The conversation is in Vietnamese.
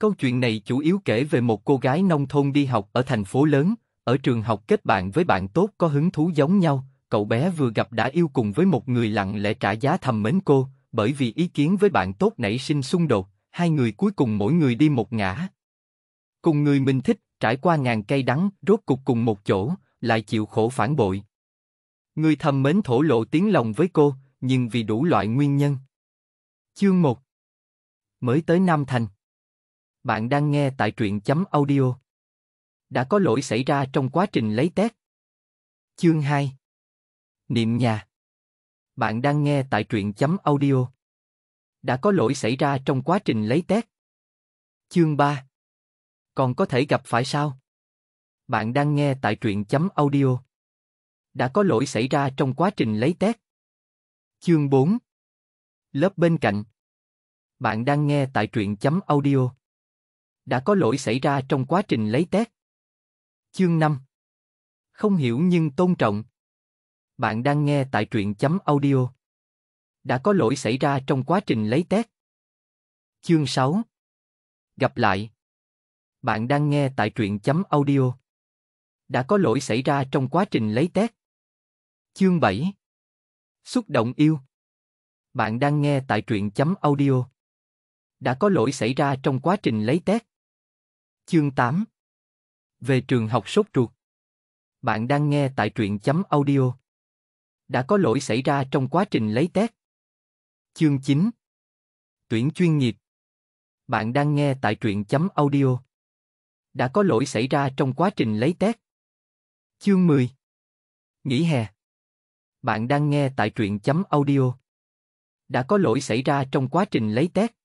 Câu chuyện này chủ yếu kể về một cô gái nông thôn đi học ở thành phố lớn, ở trường học kết bạn với bạn tốt có hứng thú giống nhau, cậu bé vừa gặp đã yêu cùng với một người lặng lẽ trả giá thầm mến cô, bởi vì ý kiến với bạn tốt nảy sinh xung đột, hai người cuối cùng mỗi người đi một ngã. Cùng người mình thích, trải qua ngàn cây đắng, rốt cục cùng một chỗ, lại chịu khổ phản bội. Người thầm mến thổ lộ tiếng lòng với cô, nhưng vì đủ loại nguyên nhân. Chương 1 Mới tới Nam Thành bạn đang nghe tại truyện chấm audio. Đã có lỗi xảy ra trong quá trình lấy test. Chương 2 Niệm nhà Bạn đang nghe tại truyện chấm audio. Đã có lỗi xảy ra trong quá trình lấy test. Chương 3 Còn có thể gặp phải sao? Bạn đang nghe tại truyện chấm audio. Đã có lỗi xảy ra trong quá trình lấy test. Chương 4 Lớp bên cạnh Bạn đang nghe tại truyện chấm audio đã có lỗi xảy ra trong quá trình lấy test. Chương 5 Không hiểu nhưng tôn trọng Bạn đang nghe tại truyện chấm audio. Đã có lỗi xảy ra trong quá trình lấy test. Chương 6 Gặp lại Bạn đang nghe tại truyện chấm audio. Đã có lỗi xảy ra trong quá trình lấy test. Chương 7 Xúc động yêu Bạn đang nghe tại truyện chấm audio. Đã có lỗi xảy ra trong quá trình lấy test. Chương 8 Về trường học sốt ruột Bạn đang nghe tại truyện chấm audio Đã có lỗi xảy ra trong quá trình lấy test Chương 9 Tuyển chuyên nghiệp Bạn đang nghe tại truyện chấm audio Đã có lỗi xảy ra trong quá trình lấy test Chương 10 Nghỉ hè Bạn đang nghe tại truyện chấm audio Đã có lỗi xảy ra trong quá trình lấy test